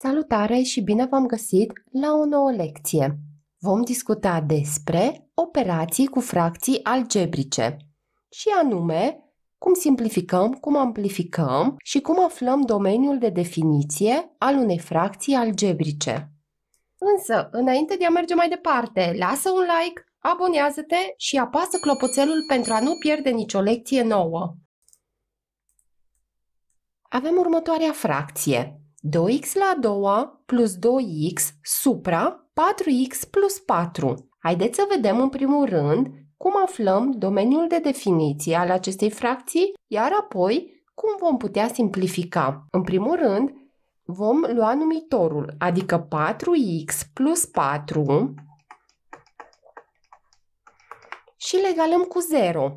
Salutare și bine v-am găsit la o nouă lecție. Vom discuta despre operații cu fracții algebrice și anume cum simplificăm, cum amplificăm și cum aflăm domeniul de definiție al unei fracții algebrice. Însă, înainte de a merge mai departe, lasă un like, abonează-te și apasă clopoțelul pentru a nu pierde nicio lecție nouă. Avem următoarea fracție. 2x la 2 plus 2x supra 4x plus 4. Haideți să vedem în primul rând cum aflăm domeniul de definiție al acestei fracții, iar apoi cum vom putea simplifica. În primul rând, vom lua numitorul, adică 4x plus 4 și le egalăm cu 0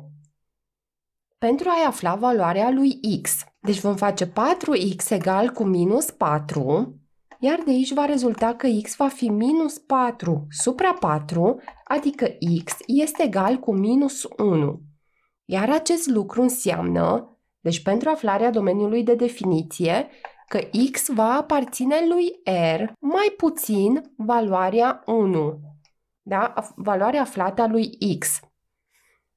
pentru a-i afla valoarea lui x. Deci vom face 4x egal cu minus 4, iar de aici va rezulta că x va fi minus 4 supra 4, adică x este egal cu minus 1. Iar acest lucru înseamnă, deci pentru aflarea domeniului de definiție, că x va aparține lui R mai puțin valoarea 1, da? valoarea aflată a lui x.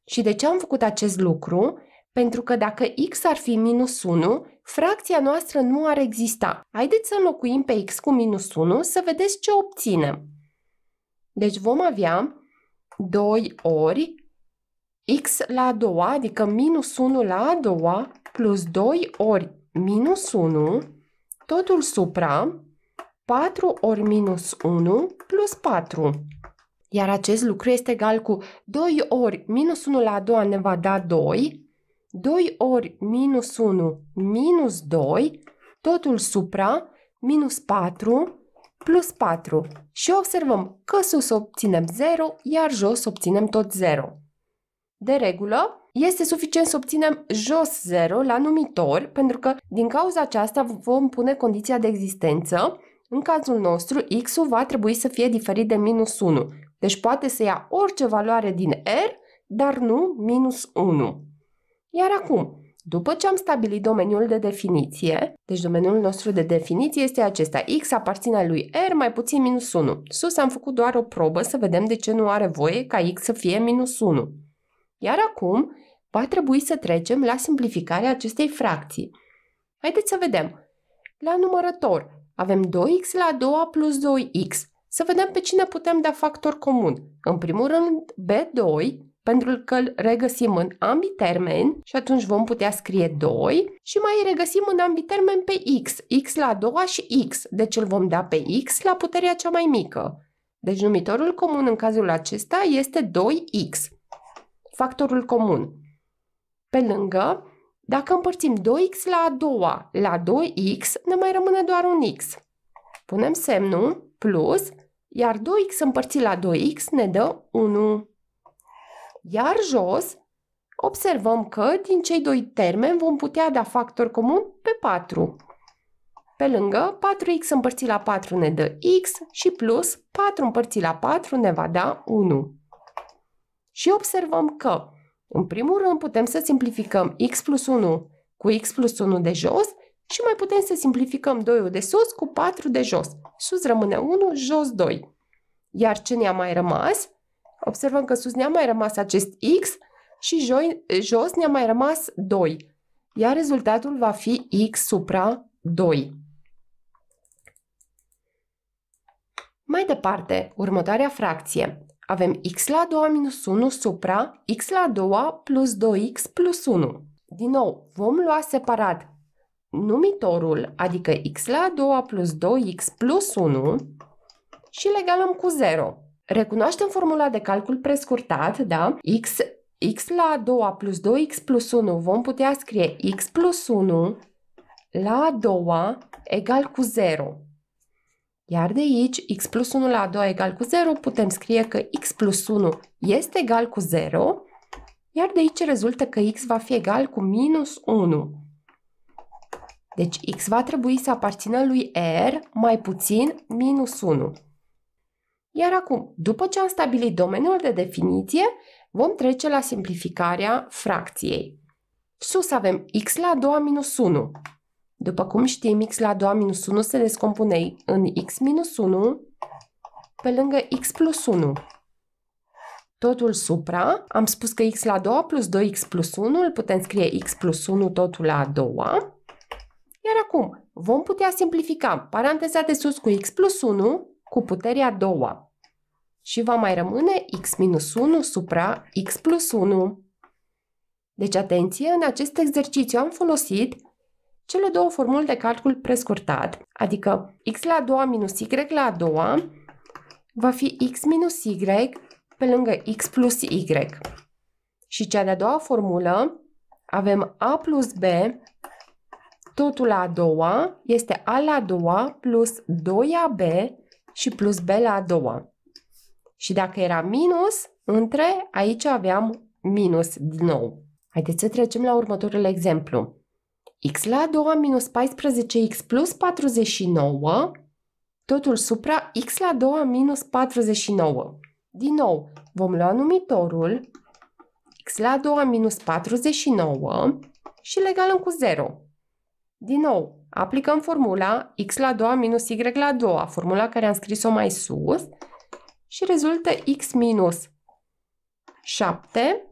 Și de ce am făcut acest lucru? Pentru că dacă x ar fi minus 1, fracția noastră nu ar exista. Haideți să înlocuim pe x cu minus 1 să vedeți ce obținem. Deci vom avea 2 ori x la a doua, adică minus 1 la a doua, plus 2 ori minus 1, totul supra, 4 ori minus 1 plus 4. Iar acest lucru este egal cu 2 ori minus 1 la a doua ne va da 2, 2 ori minus 1 minus 2, totul supra, minus 4 plus 4. Și observăm că sus obținem 0, iar jos obținem tot 0. De regulă, este suficient să obținem jos 0 la numitor, pentru că din cauza aceasta vom pune condiția de existență. În cazul nostru, x-ul va trebui să fie diferit de minus 1. Deci poate să ia orice valoare din R, dar nu minus 1. Iar acum, după ce am stabilit domeniul de definiție, deci domeniul nostru de definiție este acesta, x aparține lui r mai puțin minus 1. Sus am făcut doar o probă să vedem de ce nu are voie ca x să fie minus 1. Iar acum va trebui să trecem la simplificarea acestei fracții. Haideți să vedem. La numărător avem 2x la 2 plus 2x. Să vedem pe cine putem da factor comun. În primul rând B2 pentru că îl regăsim în ambii termeni și atunci vom putea scrie 2 și mai regăsim în ambii termeni pe x, x la a doua și x, deci îl vom da pe x la puterea cea mai mică. Deci numitorul comun în cazul acesta este 2x, factorul comun. Pe lângă, dacă împărțim 2x la a doua la 2x, ne mai rămâne doar un x. Punem semnul plus, iar 2x împărțit la 2x ne dă 1. Iar jos, observăm că din cei doi termeni vom putea da factor comun pe 4. Pe lângă, 4x împărțit la 4 ne dă x și plus 4 împărțit la 4 ne va da 1. Și observăm că, în primul rând, putem să simplificăm x plus 1 cu x plus 1 de jos și mai putem să simplificăm 2 de sus cu 4 de jos. Sus rămâne 1, jos 2. Iar ce ne-a mai rămas? observăm că sus ne-a mai rămas acest X și joi, jos ne-a mai rămas 2. Iar rezultatul va fi X supra 2. Mai departe, următoarea fracție. Avem x la 2 minus 1 supra x la 2 plus 2x plus 1. Din nou, vom lua separat numitorul, adică x la 2 plus 2x plus 1 și le egalăm cu 0. Recunoaștem formula de calcul prescurtat, da? X, x la 2 plus 2x plus 1. Vom putea scrie x plus 1 la 2 egal cu 0. Iar de aici, x plus 1 la 2 egal cu 0, putem scrie că x plus 1 este egal cu 0, iar de aici rezultă că x va fi egal cu minus 1. Deci x va trebui să aparțină lui R mai puțin minus 1. Iar acum, după ce am stabilit domeniul de definiție, vom trece la simplificarea fracției. Sus avem x la 2 doua minus 1. După cum știm, x la 2 doua minus 1 se descompune în x minus 1 pe lângă x plus 1. Totul supra, am spus că x la 2 plus 2x plus 1 îl putem scrie x plus 1 totul la 2 Iar acum vom putea simplifica paranteza de sus cu x plus 1 cu puterea 2. și va mai rămâne x minus 1 supra x plus 1. Deci atenție, în acest exercițiu am folosit cele două formule de calcul prescurtat, adică x la a doua minus y la a doua va fi x minus y pe lângă x plus y. Și cea de-a doua formulă avem a plus b, totul la a doua, este a la a doua plus 2ab și plus B la a doua. Și dacă era minus, între, aici aveam minus din nou. Haideți să trecem la următorul exemplu. x la a doua minus 14x plus 49, totul supra x la a doua minus 49. Din nou, vom lua numitorul x la a doua minus 49 și legalăm cu 0. Din nou, aplicăm formula x la 2 minus y la 2, formula care am scris-o mai sus, și rezultă x minus 7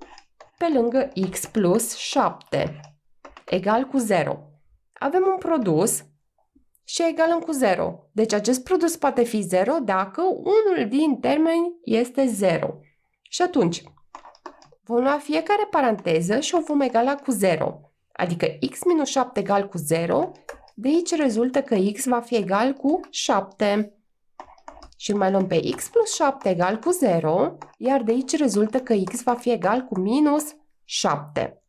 pe lângă x plus 7, egal cu 0. Avem un produs și egalăm cu 0. Deci acest produs poate fi 0 dacă unul din termeni este 0. Și atunci, vom lua fiecare paranteză și o vom egala cu 0. Adică x minus 7 egal cu 0 de aici rezultă că x va fi egal cu 7. Și mai luăm pe x plus 7 egal cu 0, iar de aici rezultă că x va fi egal cu minus 7.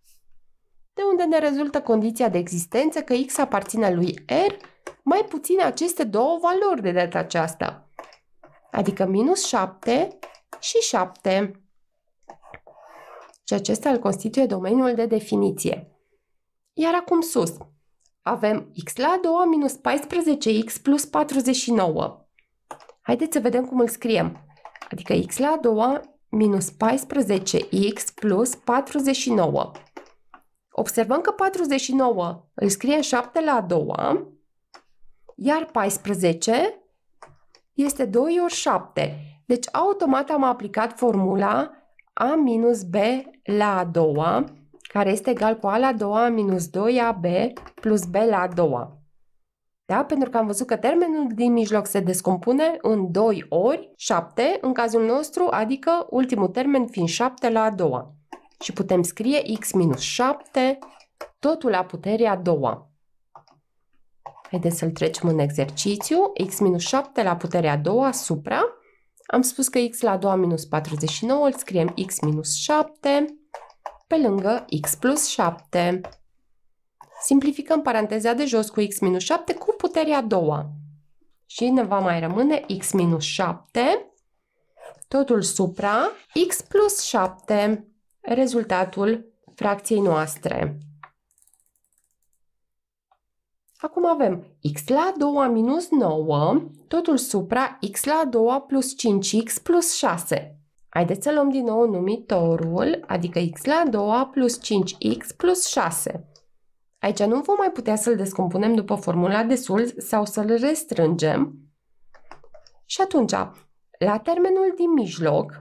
De unde ne rezultă condiția de existență că x aparține lui R, mai puțin aceste două valori de data aceasta. Adică minus 7 și 7. Și acesta îl constituie domeniul de definiție. Iar acum sus avem x la 2 minus 14x plus 49. Haideți să vedem cum îl scriem. Adică x la 2 minus 14x plus 49. Observăm că 49 îl scrie 7 la 2, iar 14 este 2 ori 7. Deci automat am aplicat formula a minus b la a doua care este egal cu A la 2 minus 2AB plus B la 2. Da? Pentru că am văzut că termenul din mijloc se descompune în 2 ori 7, în cazul nostru, adică ultimul termen fiind 7 la 2. Și putem scrie x minus 7, totul la puterea 2. Haideți să-l trecem în exercițiu. x minus 7 la puterea 2 supra. Am spus că x la 2 minus 49, îl scriem x minus 7 pe lângă x plus 7. Simplificăm paranteza de jos cu x minus 7 cu puterea a doua. Și ne va mai rămâne x minus 7, totul supra x plus 7, rezultatul fracției noastre. Acum avem x la a doua minus 9, totul supra x la a doua plus 5x plus 6. Haideți să luăm din nou numitorul, adică x la a doua plus 5x plus 6. Aici nu vom mai putea să-l descompunem după formula de sul sau să-l restrângem. Și atunci, la termenul din mijloc,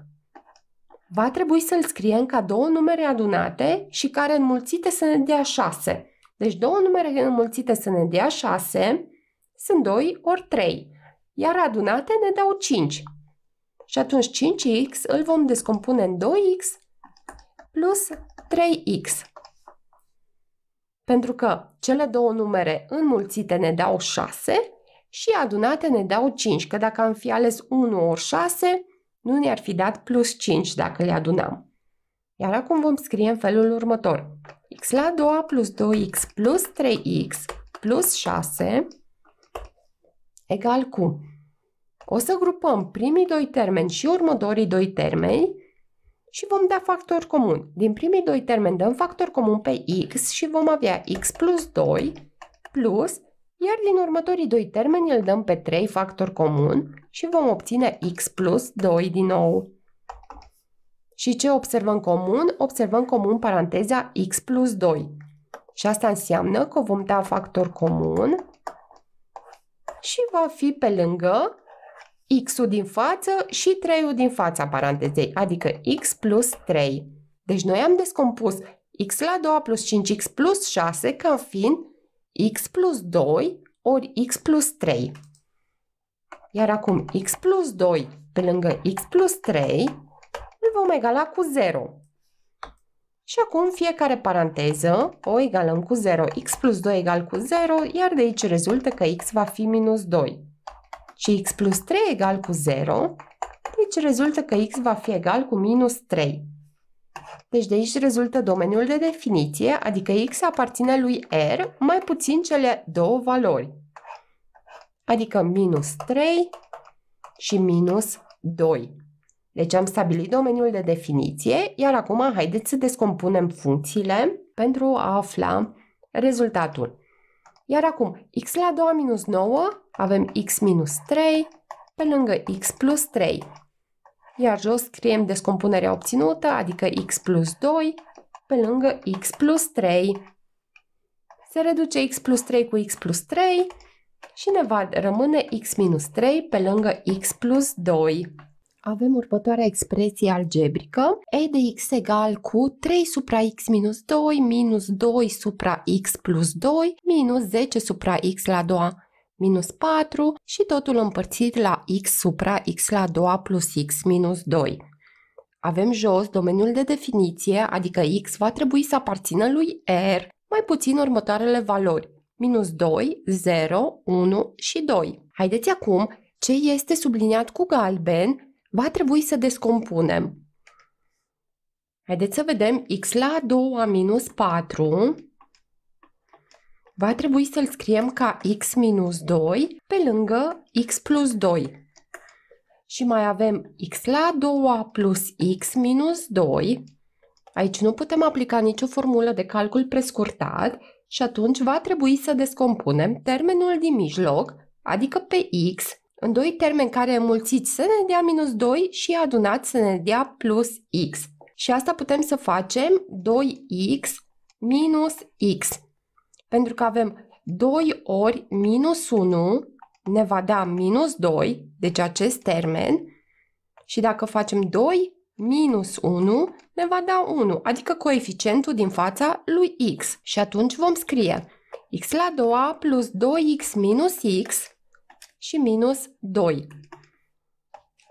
va trebui să-l scriem ca două numere adunate și care înmulțite să ne dea 6. Deci două numere înmulțite să ne dea 6 sunt 2 ori 3, iar adunate ne dau 5. Și atunci 5x îl vom descompune în 2x plus 3x. Pentru că cele două numere înmulțite ne dau 6 și adunate ne dau 5, că dacă am fi ales 1 ori 6, nu ne-ar fi dat plus 5 dacă le adunam. Iar acum vom scrie în felul următor. x la 2 plus 2x plus 3x plus 6 egal cu o să grupăm primii doi termeni și următorii doi termeni și vom da factori comun. Din primii doi termeni dăm factor comun pe x și vom avea x plus 2 plus, iar din următorii doi termeni îl dăm pe 3 factor comun și vom obține x plus 2 din nou. Și ce observăm comun? Observăm comun paranteza x plus 2. Și asta înseamnă că vom da factor comun și va fi pe lângă x-ul din față și 3-ul din fața parantezei, adică x plus 3. Deci noi am descompus x la 2 plus 5x plus 6 ca fiind x plus 2 ori x plus 3. Iar acum x plus 2 pe lângă x plus 3 îl vom egala cu 0. Și acum fiecare paranteză o egalăm cu 0. x plus 2 egal cu 0, iar de aici rezultă că x va fi minus 2 și x plus 3 egal cu 0, deci rezultă că x va fi egal cu minus 3. Deci de aici rezultă domeniul de definiție, adică x aparține lui R, mai puțin cele două valori. Adică minus 3 și minus 2. Deci am stabilit domeniul de definiție, iar acum haideți să descompunem funcțiile pentru a afla rezultatul. Iar acum, x la 2 minus 9, avem x minus 3 pe lângă x plus 3. Iar jos scriem descompunerea obținută, adică x plus 2 pe lângă x plus 3. Se reduce x plus 3 cu x plus 3 și ne va rămâne x minus 3 pe lângă x plus 2 avem următoarea expresie algebrică, e de x egal cu 3 supra x minus 2 minus 2 supra x plus 2 minus 10 supra x la 2 minus 4 și totul împărțit la x supra x la 2 plus x minus 2. Avem jos domeniul de definiție, adică x va trebui să aparțină lui R, mai puțin următoarele valori, minus 2, 0, 1 și 2. Haideți acum ce este subliniat cu galben va trebui să descompunem. Haideți să vedem x la 2 minus 4 va trebui să-l scriem ca x minus 2 pe lângă x plus 2. Și mai avem x la 2 plus x minus 2. Aici nu putem aplica nicio formulă de calcul prescurtat și atunci va trebui să descompunem termenul din mijloc, adică pe x, în doi termeni care înmulțiți să ne dea minus 2 și adunați să ne dea plus x. Și asta putem să facem 2x minus x. Pentru că avem 2 ori minus 1 ne va da minus 2, deci acest termen. Și dacă facem 2 minus 1 ne va da 1, adică coeficientul din fața lui x. Și atunci vom scrie x la a doua plus 2x minus x și minus 2.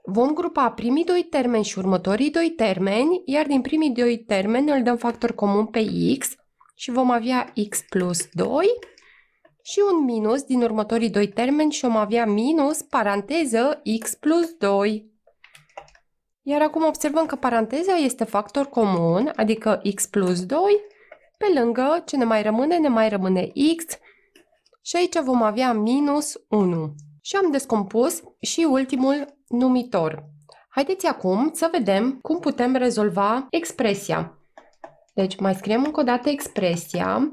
Vom grupa primii doi termeni și următorii doi termeni, iar din primii doi termeni îl dăm factor comun pe x și vom avea x plus 2 și un minus din următorii doi termeni și vom avea minus, paranteză, x plus 2. Iar acum observăm că paranteza este factor comun, adică x plus 2, pe lângă ce ne mai rămâne, ne mai rămâne x și aici vom avea minus 1. Și am descompus și ultimul numitor. Haideți acum să vedem cum putem rezolva expresia. Deci mai scriem încă o dată expresia.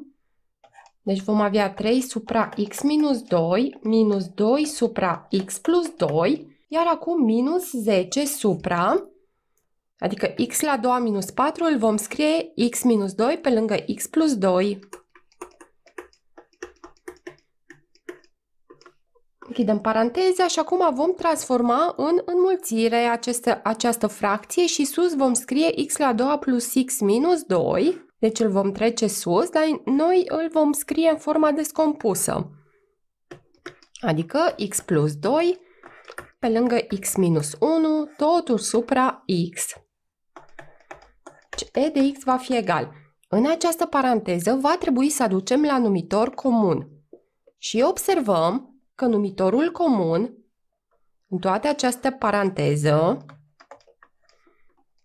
Deci vom avea 3 supra x minus 2 minus 2 supra x plus 2, iar acum minus 10 supra, adică x la 2 minus 4 îl vom scrie x minus 2 pe lângă x plus 2. Închidem paranteza și acum vom transforma în înmulțire aceste, această fracție și sus vom scrie x la 2 plus x minus 2, deci îl vom trece sus, dar noi îl vom scrie în forma descompusă, adică x plus 2 pe lângă x minus 1, totul supra x. Deci e de x va fi egal. În această paranteză va trebui să aducem la numitor comun. Și observăm că numitorul comun în toate această paranteză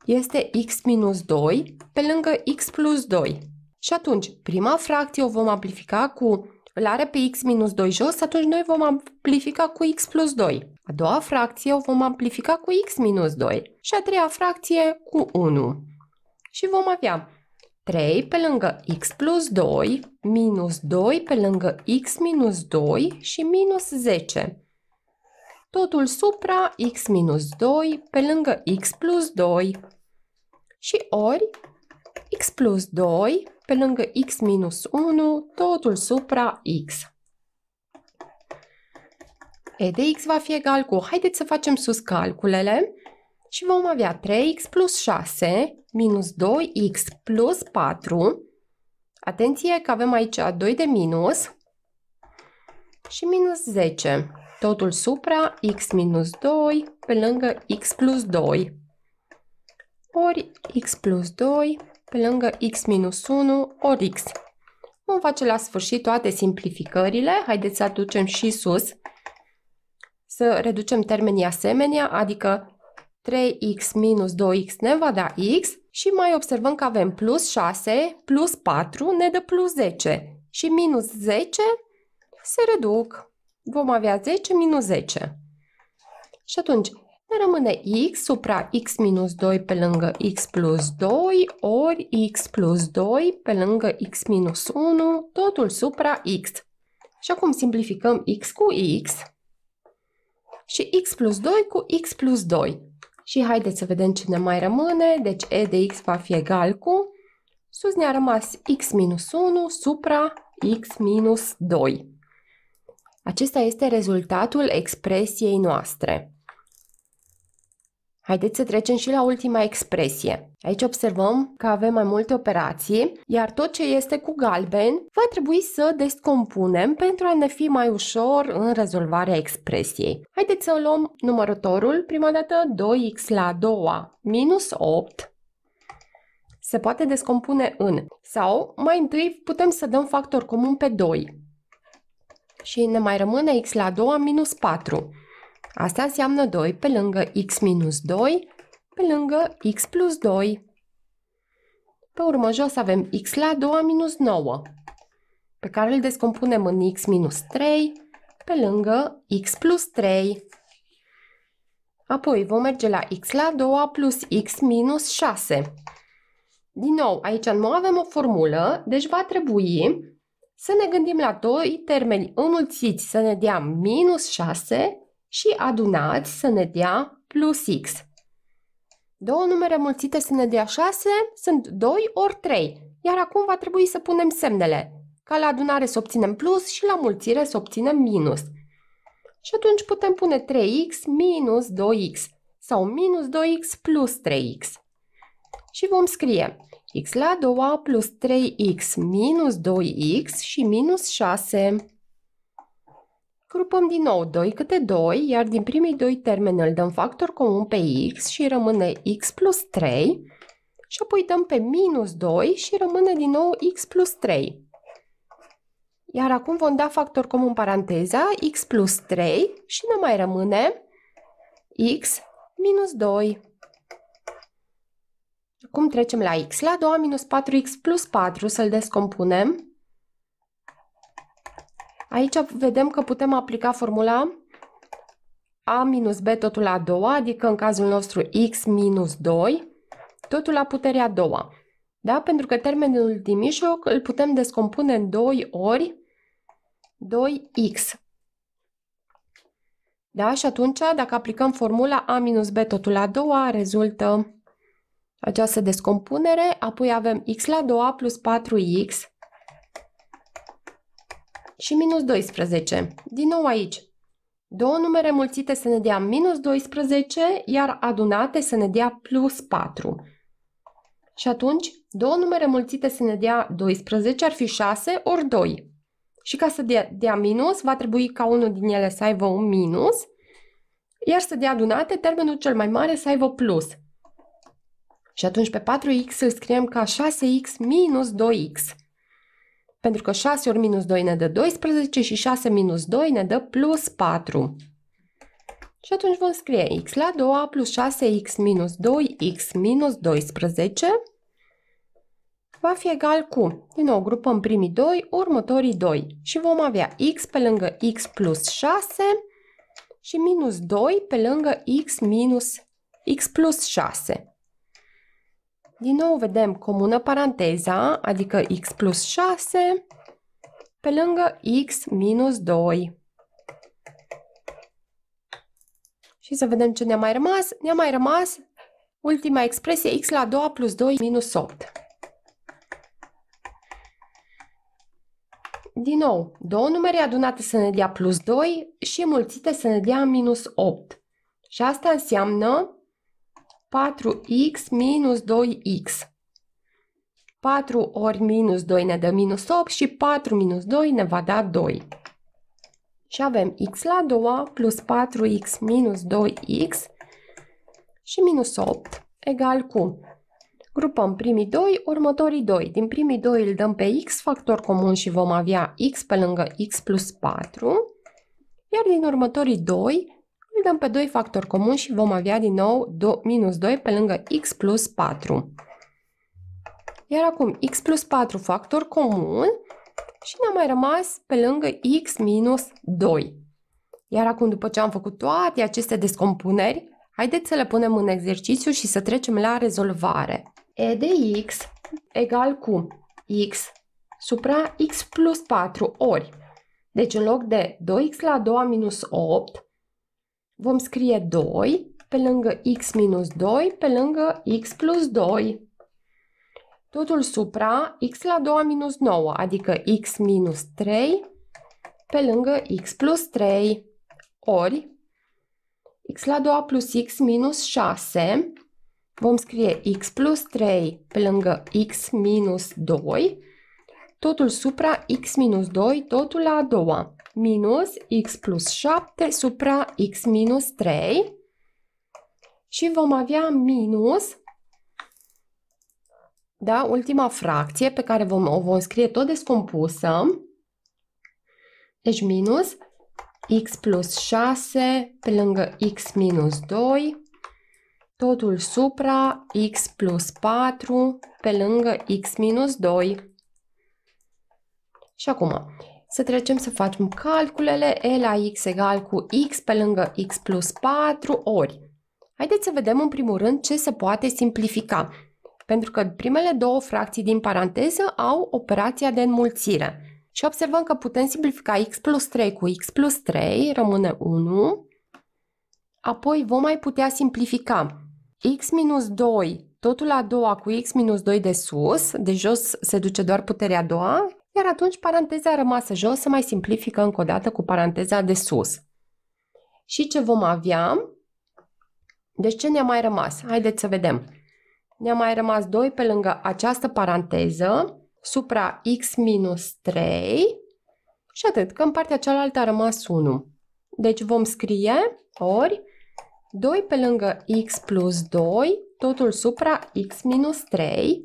este x minus 2 pe lângă x plus 2. Și atunci, prima fracție o vom amplifica cu îl are pe x minus 2 jos, atunci noi vom amplifica cu x plus 2. A doua fracție o vom amplifica cu x minus 2 și a treia fracție cu 1. Și vom avea 3 pe lângă x plus 2, minus 2 pe lângă x minus 2 și minus 10. Totul supra x minus 2 pe lângă x plus 2 și ori x plus 2 pe lângă x minus 1, totul supra x. E de x va fi egal cu, haideți să facem sus calculele, și vom avea 3x plus 6 minus 2x plus 4. Atenție că avem aici 2 de minus și minus 10. Totul supra x minus 2 pe lângă x plus 2. Ori x plus 2 pe lângă x minus 1 ori x. Vom face la sfârșit toate simplificările. Haideți să aducem și sus. Să reducem termenii asemenea, adică 3x minus 2x ne va da x și mai observăm că avem plus 6 plus 4 ne dă plus 10 și minus 10 se reduc. Vom avea 10 minus 10. Și atunci ne rămâne x supra x minus 2 pe lângă x plus 2 ori x plus 2 pe lângă x minus 1, totul supra x. Și acum simplificăm x cu x și x plus 2 cu x plus 2. Și haideți să vedem ce ne mai rămâne. Deci e de x va fi egal cu... Sus ne-a rămas x minus 1 supra x minus 2. Acesta este rezultatul expresiei noastre. Haideți să trecem și la ultima expresie. Aici observăm că avem mai multe operații, iar tot ce este cu galben va trebui să descompunem pentru a ne fi mai ușor în rezolvarea expresiei. Haideți să luăm numărătorul, prima dată 2x la a doua minus 8 se poate descompune în. Sau mai întâi putem să dăm factor comun pe 2 și ne mai rămâne x la a doua minus 4. Asta înseamnă 2 pe lângă x minus 2 pe lângă x plus 2. Pe urmă jos avem x la 2 minus 9, pe care îl descompunem în x minus 3 pe lângă x plus 3. Apoi vom merge la x la 2 plus x minus 6. Din nou, aici nu avem o formulă, deci va trebui să ne gândim la doi termeni înmulțiți să ne dea minus 6 și adunați să ne dea plus x. Două numere mulțite să ne dea 6 sunt 2 ori 3, iar acum va trebui să punem semnele, ca la adunare să obținem plus și la mulțire să obținem minus. Și atunci putem pune 3x minus 2x sau minus 2x plus 3x. Și vom scrie x la a doua plus 3x minus 2x și minus 6. Grupăm din nou 2 câte 2, iar din primii doi termeni îl dăm factor comun pe x și rămâne x plus 3 și apoi dăm pe minus 2 și rămâne din nou x plus 3. Iar acum vom da factor comun paranteza x plus 3 și ne mai rămâne x minus 2. Acum trecem la x, la 2 minus 4x plus 4 să-l descompunem. Aici vedem că putem aplica formula a minus b totul la a doua, adică în cazul nostru x minus 2, totul la puterea a doua. Da? Pentru că termenul din mijloc îl putem descompune în 2 ori 2x. Da? Și atunci, dacă aplicăm formula a minus b totul la a doua, rezultă această descompunere, apoi avem x la a doua plus 4x și minus 12. Din nou aici. Două numere mulțite să ne dea minus 12, iar adunate să ne dea plus 4. Și atunci, două numere mulțite să ne dea 12 ar fi 6 ori 2. Și ca să dea, dea minus, va trebui ca unul din ele să aibă un minus, iar să dea adunate, termenul cel mai mare să aibă plus. Și atunci pe 4x îl scriem ca 6x minus 2x. Pentru că 6 ori minus 2 ne dă 12 și 6 minus 2 ne dă plus 4. Și atunci vom scrie x la 2 plus 6x minus 2x minus 12 va fi egal cu, din nou grupăm primii 2, următorii 2 și vom avea x pe lângă x plus 6 și minus 2 pe lângă x minus x plus 6. Din nou vedem comună paranteza, adică x plus 6 pe lângă x minus 2. Și să vedem ce ne-a mai rămas. Ne-a mai rămas ultima expresie x la 2 plus 2 minus 8. Din nou, două numere adunate să ne dea plus 2 și mulțite să ne dea minus 8. Și asta înseamnă 4x minus 2x. 4 ori minus 2 ne dă minus 8 și 4 minus 2 ne va da 2. Și avem x la 2 plus 4x minus 2x și minus 8 egal cu Grupăm primii 2, următorii 2. Din primii 2 îl dăm pe x factor comun și vom avea x pe lângă x plus 4. Iar din următorii 2 dăm pe 2 factori comuni și vom avea din nou do, minus 2 pe lângă x plus 4. Iar acum x plus 4 factor comun și ne-a mai rămas pe lângă x minus 2. Iar acum, după ce am făcut toate aceste descompuneri, haideți să le punem în exercițiu și să trecem la rezolvare. e de x egal cu x supra x plus 4 ori. Deci în loc de 2x la 2 minus 8, vom scrie 2 pe lângă x minus 2 pe lângă x plus 2. Totul supra x la 2 minus 9, adică x minus 3 pe lângă x plus 3 ori x la 2 plus x minus 6 vom scrie x plus 3 pe lângă x minus 2 totul supra x minus 2 totul la a doua minus x plus 7 supra x minus 3 și vom avea minus da, ultima fracție pe care vom, o vom scrie tot descompusă. Deci minus x plus 6 pe lângă x minus 2, totul supra x plus 4 pe lângă x minus 2. Și acum, să trecem să facem calculele e la x egal cu x pe lângă x plus 4 ori. Haideți să vedem în primul rând ce se poate simplifica, pentru că primele două fracții din paranteză au operația de înmulțire. Și observăm că putem simplifica x plus 3 cu x plus 3, rămâne 1. Apoi vom mai putea simplifica x minus 2 totul a doua cu x minus 2 de sus, de jos se duce doar puterea a doua, iar atunci paranteza rămasă jos se mai simplifică încă o dată cu paranteza de sus. Și ce vom avea? Deci ce ne-a mai rămas? Haideți să vedem. Ne-a mai rămas 2 pe lângă această paranteză, supra x minus 3 și atât, că în partea cealaltă a rămas 1. Deci vom scrie ori 2 pe lângă x plus 2, totul supra x minus 3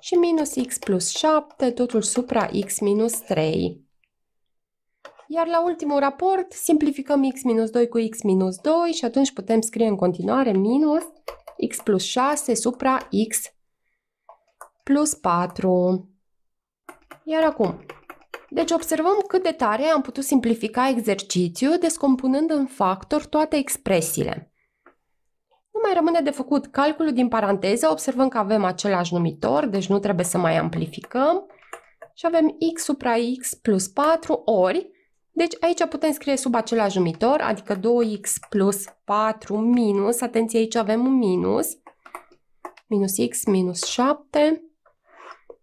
și minus x plus 7, totul supra x minus 3. Iar la ultimul raport simplificăm x minus 2 cu x minus 2 și atunci putem scrie în continuare minus x plus 6 supra x plus 4. Iar acum, deci observăm cât de tare am putut simplifica exercițiul descompunând în factor toate expresiile. Nu mai rămâne de făcut calculul din paranteză, observăm că avem același numitor, deci nu trebuie să mai amplificăm. Și avem x supra x plus 4 ori, deci aici putem scrie sub același numitor, adică 2x plus 4 minus, atenție aici avem un minus, minus x minus 7,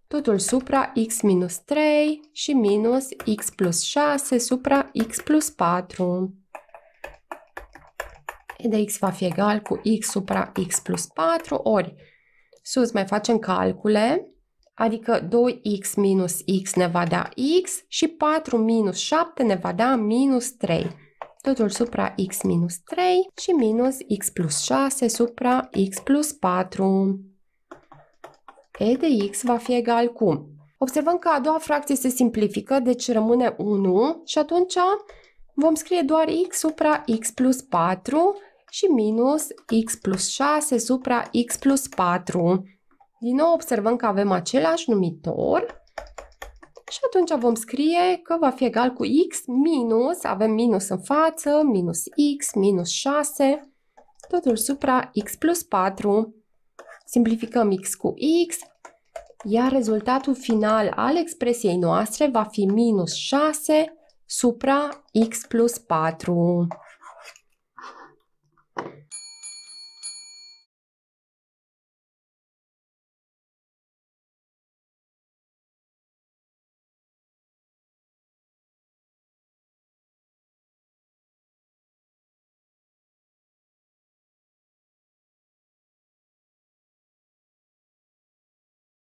totul supra x minus 3 și minus x plus 6 supra x plus 4. P de x va fi egal cu x supra x plus 4 ori sus mai facem calcule, adică 2x minus x ne va da x și 4 minus 7 ne va da minus 3. Totul supra x minus 3 și minus x plus 6 supra x plus 4. E de x va fi egal cu... Observăm că a doua fracție se simplifică, deci rămâne 1 și atunci vom scrie doar x supra x plus 4 și minus x plus 6 supra x plus 4. Din nou observăm că avem același numitor și atunci vom scrie că va fi egal cu x minus, avem minus în față, minus x, minus 6, totul supra x plus 4. Simplificăm x cu x, iar rezultatul final al expresiei noastre va fi minus 6 supra x plus 4.